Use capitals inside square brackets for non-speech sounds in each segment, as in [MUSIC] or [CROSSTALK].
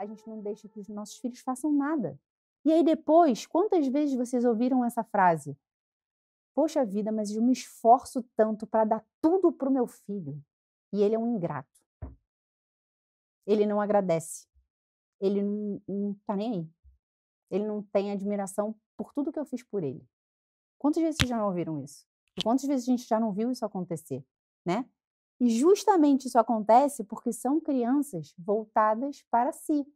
a gente não deixa que os nossos filhos façam nada. E aí depois, quantas vezes vocês ouviram essa frase? Poxa vida, mas eu me esforço tanto para dar tudo para o meu filho e ele é um ingrato. Ele não agradece. Ele não está nem aí. Ele não tem admiração por tudo que eu fiz por ele. Quantas vezes vocês já ouviram isso? E quantas vezes a gente já não viu isso acontecer, né? E justamente isso acontece porque são crianças voltadas para si.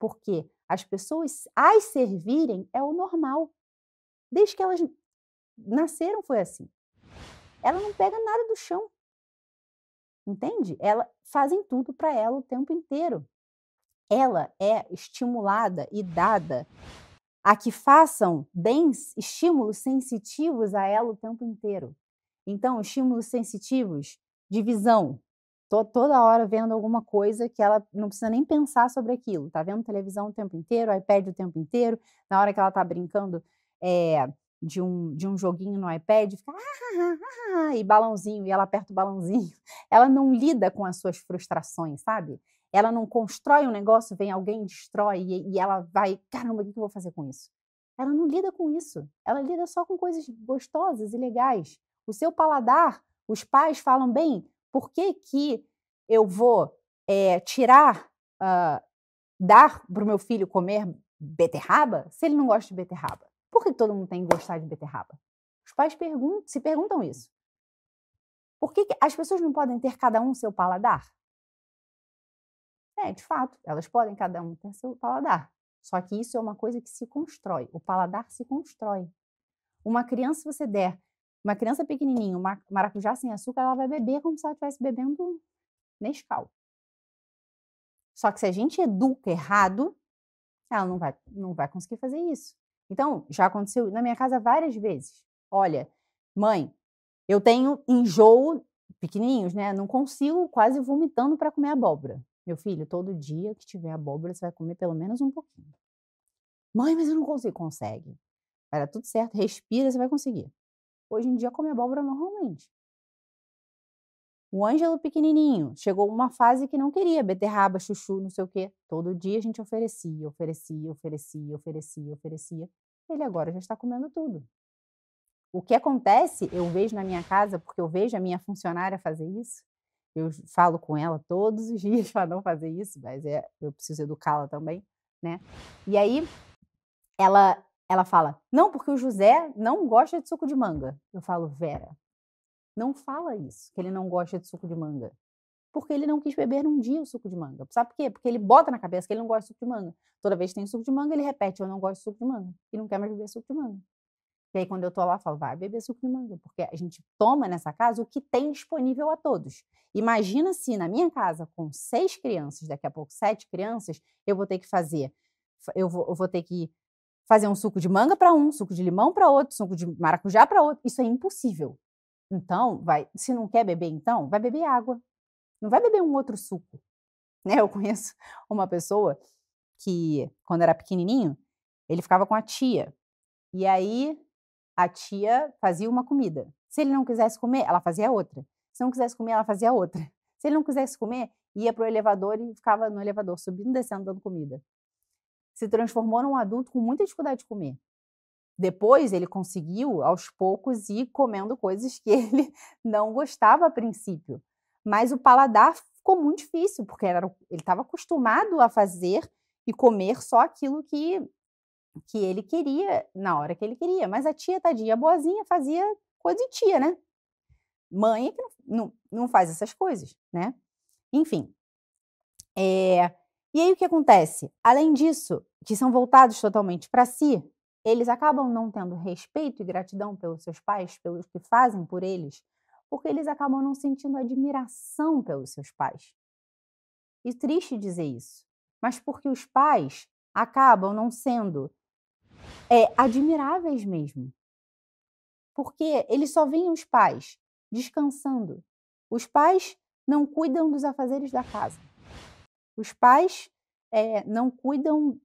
Porque as pessoas as servirem é o normal. Desde que elas nasceram foi assim. Ela não pega nada do chão. Entende? Ela fazem tudo para ela o tempo inteiro. Ela é estimulada e dada a que façam bens, estímulos sensitivos a ela o tempo inteiro. Então, estímulos sensitivos de visão. Tô toda hora vendo alguma coisa que ela não precisa nem pensar sobre aquilo. Tá vendo televisão o tempo inteiro, iPad o tempo inteiro. Na hora que ela tá brincando é, de, um, de um joguinho no iPad, fica ah, ah, ah, ah, e balãozinho, e ela aperta o balãozinho. [LAUGHS] Ela não lida com as suas frustrações, sabe? Ela não constrói um negócio, vem alguém, destrói, e, e ela vai, caramba, o que eu vou fazer com isso? Ela não lida com isso. Ela lida só com coisas gostosas e legais. O seu paladar os pais falam, bem, por que, que eu vou é, tirar, uh, dar para o meu filho comer beterraba se ele não gosta de beterraba? Por que todo mundo tem que gostar de beterraba? Os pais perguntam, se perguntam isso. Por que, que as pessoas não podem ter cada um seu paladar? É, de fato, elas podem cada um ter seu paladar. Só que isso é uma coisa que se constrói. O paladar se constrói. Uma criança, se você der uma criança pequenininha, uma maracujá sem açúcar, ela vai beber como se ela estivesse bebendo Nescau. Só que se a gente educa errado, ela não vai, não vai conseguir fazer isso. Então, já aconteceu na minha casa várias vezes. Olha, mãe, eu tenho enjoo, pequenininhos, né? Não consigo, quase vomitando para comer abóbora. Meu filho, todo dia que tiver abóbora, você vai comer pelo menos um pouquinho. Mãe, mas eu não consigo. Consegue. Vai dar tudo certo, respira, você vai conseguir. Hoje em dia come abóbora normalmente. O Ângelo pequenininho chegou uma fase que não queria beterraba, chuchu, não sei o quê. Todo dia a gente oferecia, oferecia, oferecia, oferecia, oferecia. Ele agora já está comendo tudo. O que acontece, eu vejo na minha casa, porque eu vejo a minha funcionária fazer isso. Eu falo com ela todos os [LAUGHS] dias para não fazer isso, mas é, eu preciso educá-la também, né? E aí ela ela fala: Não, porque o José não gosta de suco de manga. Eu falo: Vera, não fala isso, que ele não gosta de suco de manga. Porque ele não quis beber num dia o suco de manga. Sabe por quê? Porque ele bota na cabeça que ele não gosta de suco de manga. Toda vez que tem suco de manga, ele repete: Eu não gosto de suco de manga. E não quer mais beber suco de manga. E aí, quando eu tô lá, eu falo, vai beber suco de manga, porque a gente toma nessa casa o que tem disponível a todos. Imagina se na minha casa, com seis crianças, daqui a pouco sete crianças, eu vou ter que fazer, eu vou, eu vou ter que fazer um suco de manga para um, suco de limão para outro, suco de maracujá para outro. Isso é impossível. Então, vai, se não quer beber, então, vai beber água. Não vai beber um outro suco. [LAUGHS] Né? Eu conheço uma pessoa que, quando era pequenininho, ele ficava com a tia. E aí, a tia fazia uma comida. Se ele não quisesse comer, ela fazia outra. Se não quisesse comer, ela fazia outra. Se ele não quisesse comer, ia para o elevador e ficava no elevador, subindo, descendo, dando comida se transformou num adulto com muita dificuldade de comer. Depois ele conseguiu, aos poucos, ir comendo coisas que [LAUGHS] ele não gostava a princípio. Mas o paladar ficou muito difícil, porque era, ele estava acostumado a fazer e comer só aquilo que, que ele queria, na hora que ele queria. Mas a tia, tadinha, boazinha, fazia coisa de tia, né? Mãe é que não, não, não faz essas coisas, né? Enfim. É, e aí o que acontece? Além disso, que são voltados totalmente para si, eles acabam não tendo respeito e gratidão pelos seus pais, pelos que fazem por eles, porque eles acabam não sentindo admiração pelos seus pais. E triste dizer isso, mas porque os pais acabam não sendo é, admiráveis mesmo. Porque eles só veem os pais descansando. Os pais não cuidam dos afazeres da casa. Os pais é, não cuidam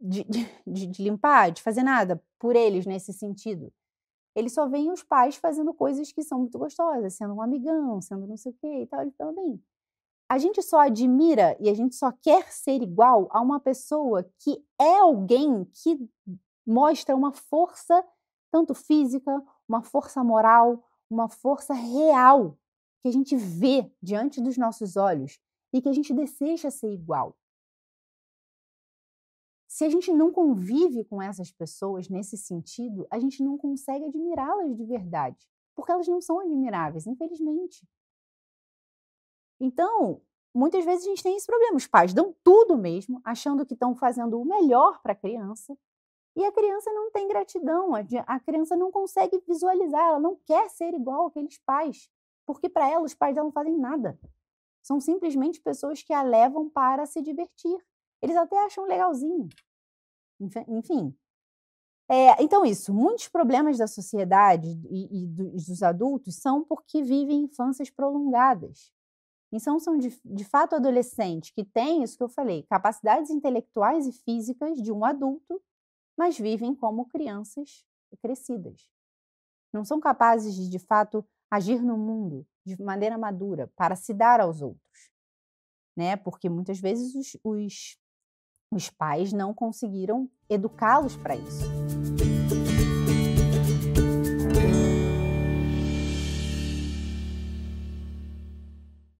de, de, de, limpar, de fazer nada por eles nesse sentido. Eles só veem os pais fazendo coisas que são muito gostosas, sendo um amigão, sendo não sei o quê e tal, Então, também. A gente só admira e a gente só quer ser igual a uma pessoa que é alguém que mostra uma força, tanto física, uma força moral, uma força real que a gente vê diante dos nossos olhos e que a gente deseja ser igual. Se a gente não convive com essas pessoas nesse sentido, a gente não consegue admirá-las de verdade, porque elas não são admiráveis, infelizmente. Então, muitas vezes a gente tem esse problema. Os pais dão tudo mesmo, achando que estão fazendo o melhor para a criança, e a criança não tem gratidão, a criança não consegue visualizar, ela não quer ser igual àqueles pais, porque para ela os pais não fazem nada. São simplesmente pessoas que a levam para se divertir. Eles até acham legalzinho. Enfim. É, então, isso. Muitos problemas da sociedade e, e dos adultos são porque vivem infâncias prolongadas. Então, são de, de, fato adolescentes que têm, isso que eu falei, capacidades intelectuais e físicas de um adulto, mas vivem como crianças crescidas. Não são capazes de, de fato, agir no mundo de maneira madura, para se dar aos outros. Né? Porque muitas vezes os, os, os pais não conseguiram educá-los para isso.